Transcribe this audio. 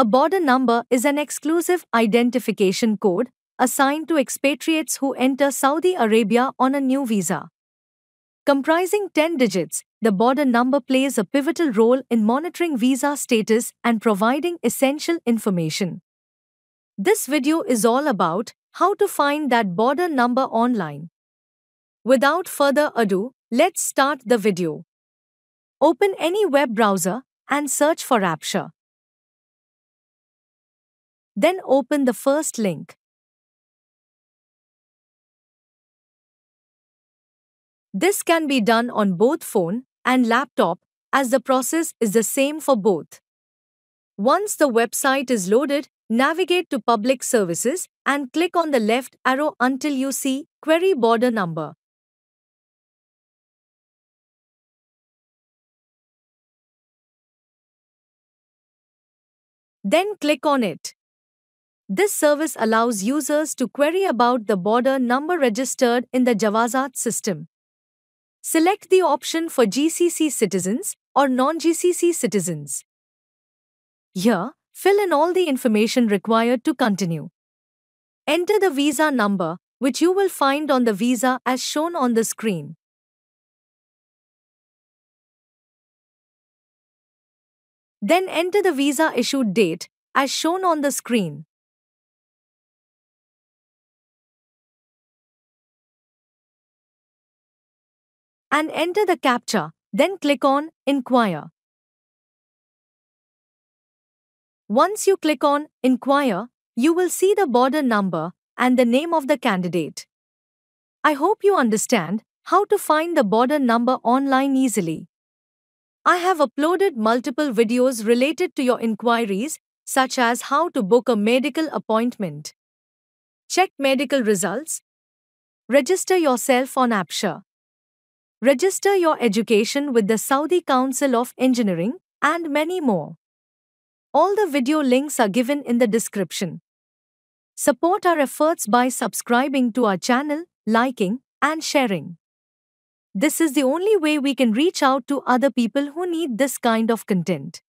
A border number is an exclusive identification code assigned to expatriates who enter Saudi Arabia on a new visa. Comprising 10 digits, the border number plays a pivotal role in monitoring visa status and providing essential information. This video is all about how to find that border number online. Without further ado, let's start the video. Open any web browser and search for Rapture. Then open the first link. This can be done on both phone and laptop as the process is the same for both. Once the website is loaded, navigate to Public Services and click on the left arrow until you see Query Border Number. Then click on it. This service allows users to query about the border number registered in the Javazat system. Select the option for GCC citizens or non-GCC citizens. Here, fill in all the information required to continue. Enter the visa number, which you will find on the visa as shown on the screen. Then enter the visa issued date, as shown on the screen. and enter the CAPTCHA, then click on Inquire. Once you click on Inquire, you will see the border number and the name of the candidate. I hope you understand how to find the border number online easily. I have uploaded multiple videos related to your inquiries, such as how to book a medical appointment, check medical results, register yourself on APSHA, register your education with the Saudi Council of Engineering, and many more. All the video links are given in the description. Support our efforts by subscribing to our channel, liking, and sharing. This is the only way we can reach out to other people who need this kind of content.